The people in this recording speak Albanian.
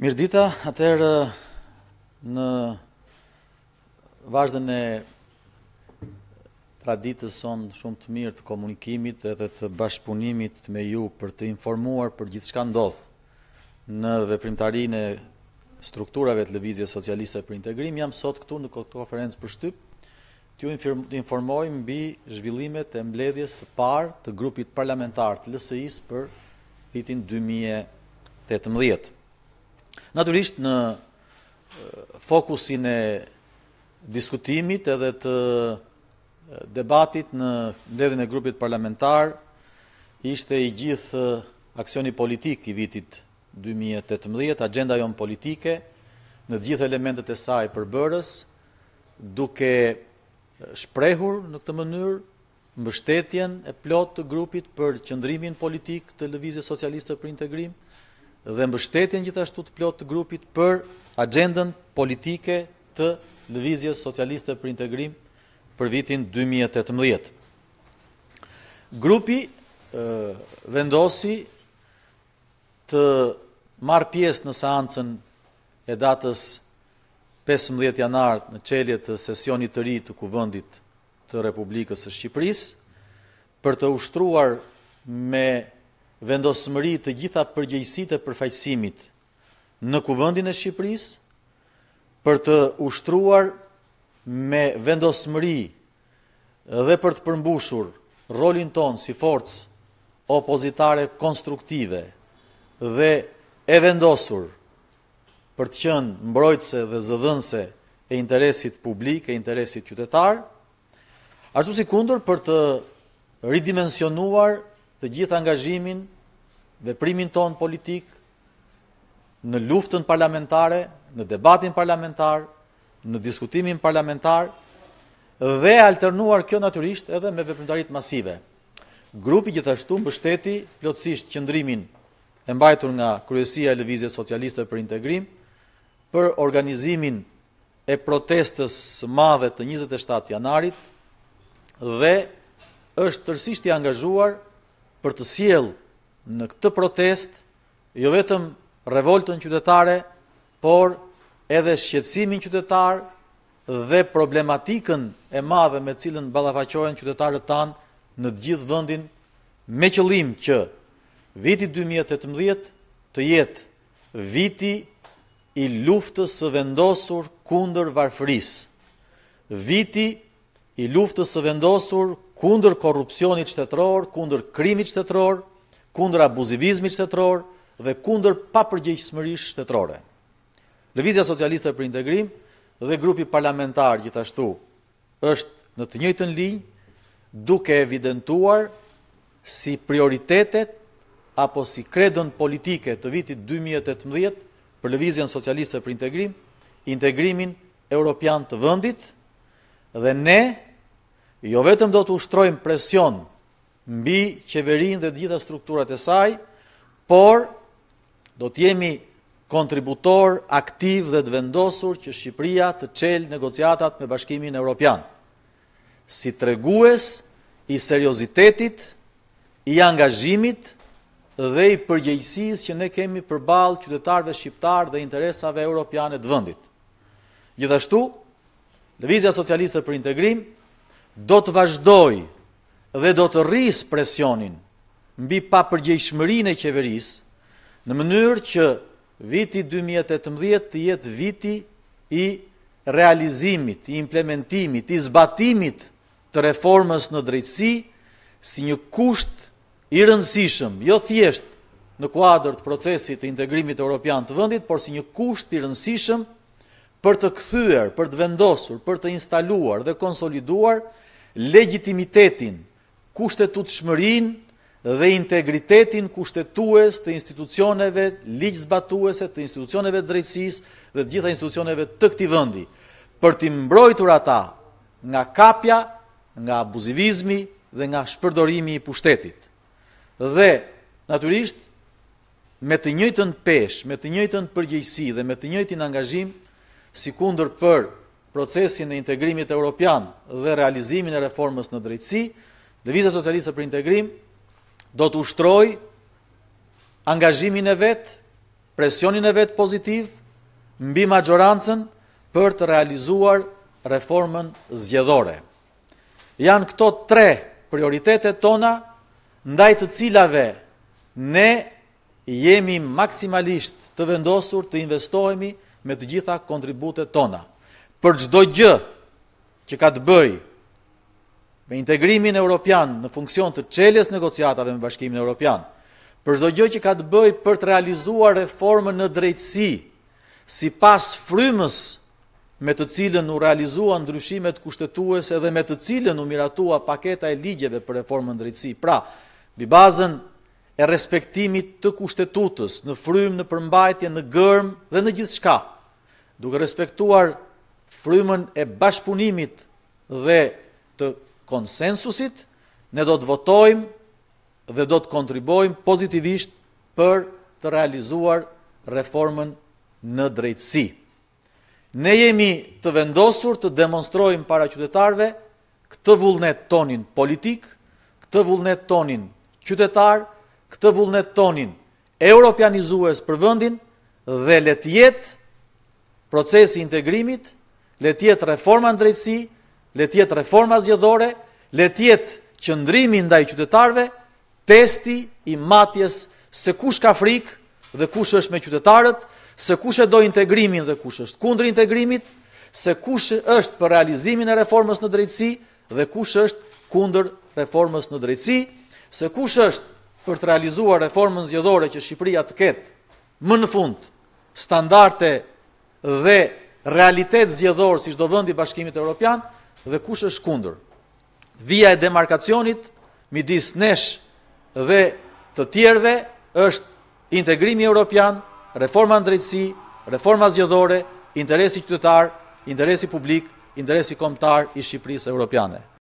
Mirë dita, atërë në vazhden e traditës sonë shumë të mirë të komunikimit edhe të bashkëpunimit me ju për të informuar për gjithë shka ndodhë në veprimtarin e strukturave të Levizje Socialiste për Integrim, jam sot këtu në këtë konferencë për shtyp, të ju informojmë bi zhvillimet e mbledhjes par të grupit parlamentar të lësëis për vitin 2018. Naturisht në fokusin e diskutimit edhe të debatit në mderin e grupit parlamentar, ishte i gjithë aksioni politik i vitit 2018, agenda jonë politike, në gjithë elementet e saj përbërës, duke shprehur në këtë mënyrë mështetjen e plot të grupit për qëndrimin politik të lëvizje socialiste për integrim, dhe mbështetjen gjithashtu të plot të grupit për agendën politike të lëvizjes socialiste për integrim për vitin 2018. Grupi vendosi të marë pjesë në seancën e datës 15 janartë në qelje të sesionit të ri të kuvëndit të Republikës e Shqipërisë, për të ushtruar me vendosmëri të gjitha përgjegjësitë e përfaqësimit në kuvendin e Shqipërisë për të ushtruar me vendosmëri dhe për të përmbushur rolin ton si forcë opozitare konstruktive dhe e vendosur për të qenë mbrojtëse dhe zëdhënse e interesit publik, e interesit qytetar, ashtu si kundër për të ridimensionuar të gjithë angazhimin, veprimin ton politik, në luftën parlamentare, në debatin parlamentar, në diskutimin parlamentar, dhe alternuar kjo naturisht edhe me veprimtarit masive. Grupi gjithashtu mbështeti plotësisht qëndrimin e mbajtur nga Kryesia e Levizje Socialiste për Integrim, për organizimin e protestës madhe të 27 janarit, dhe është tërsisht i angazhuar për të siel në këtë protest, jo vetëm revoltën qytetare, por edhe shqetsimin qytetar dhe problematikën e madhe me cilën balafaqohen qytetarët tanë në gjithë vëndin me qëllim që viti 2018 të jetë viti i luftës së vendosur kunder varfërisë, Viti i luftës së vendosur kundër korrupsionit shtetëror, kundër krimit shtetëror, kundër abuzivizmit shtetëror dhe kundër papërgjegjësisë shtetërore. Lëvizja Socialiste për Integrim dhe grupi parlamentar gjithashtu është në të njëjtën linjë duke evidentuar si prioritetet apo si kredën politike të vitit 2018 për Lëvizjen Socialiste për Integrim, integrimin europian të vendit dhe ne Jo vetëm do të ushtrojmë presion mbi qeverin dhe gjitha strukturat e saj, por do të jemi kontributor aktiv dhe të vendosur që Shqipëria të çelë negociatat me Bashkimin Evropian. Si tregues i seriozitetit, i angazhimit dhe i përgjegjësisë që ne kemi përballë qytetarëve shqiptar dhe interesave Europianet të vendit. Gjithashtu, Lëvizja Socialiste për Integrim do të vazhdoj dhe do të rrisë presionin mbi pa përgjejshmërin e qeverisë në mënyrë që viti 2018 të jetë viti i realizimit, i implementimit, i zbatimit të reformës në drejtsi si një kusht i rëndësishëm, jo thjesht në kuadrë të procesit e integrimit e Europian të vëndit, por si një kusht i rëndësishëm për të këthyër, për të vendosur, për të instaluar dhe konsoliduar legitimitetin kushtetut shmërin dhe integritetin kushtetues të institucioneve, liqës batuese të institucioneve drejtsis dhe gjitha institucioneve të këti vëndi, për të mbrojtur ata nga kapja, nga abuzivizmi dhe nga shpërdorimi i pushtetit. Dhe, naturisht, me të njëjtën pesh, me të njëjtën përgjëjsi dhe me të njëjtën angazhim, si kundër për procesin e integrimit e Europian dhe realizimin e reformës në drejtësi, Levizja Socialista për Integrim do të ushtroj angazhimin e vetë, presionin e vetë pozitiv, mbi majorancën për të realizuar reformën zgjedhore. Janë këto tre prioritetet tona, ndaj të cilave ne jemi maksimalisht të vendosur të investohemi me të gjitha kontributet tona. Për çdo gjë që ka të bëjë me integrimin evropian në funksion të çeles negociatave me Bashkimin Evropian, për çdo gjë që ka të bëjë për të realizuar reformën në drejtësi, sipas frymës me të cilën u realizuan ndryshimet kushtetuese dhe me të cilën u miratua paketa e ligjeve për reformën e drejtësi. Pra, mbi bazën e respektimit të kushtetutës në frymë, në përmbajtje, në gërmë dhe në gjithë shka, duke respektuar frymën e bashkëpunimit dhe të konsensusit, ne do të votojmë dhe do të kontribojmë pozitivisht për të realizuar reformën në drejtësi. Ne jemi të vendosur të demonstrojmë para qytetarve këtë vullnet tonin politik, këtë vullnet tonin qytetarë, këtë vullnet tonin europianizues për vëndin dhe letjet procesi integrimit, letjet reforma drejtësi, letjet reforma zjedhore, letjet qëndrimi ndaj qytetarve, testi i matjes se kush ka frikë dhe kush është me qytetarët, se kush e do integrimin dhe kush është kundri integrimit, se kush është për realizimin e reformës në drejtësi dhe kush është kundër reformës në drejtësi, se kush është për të realizuar reformën zgjedhore që Shqipëria të ketë më në fund standarde dhe realitet zgjedhor si çdo vend i Bashkimit Evropian dhe kush është kundër. Via e demarkacionit midis nesh dhe të tjerëve është integrimi evropian, reforma në drejtësi, reforma zgjedhore, interesi qytetar, interesi publik, interesi kombëtar i Shqipërisë evropiane.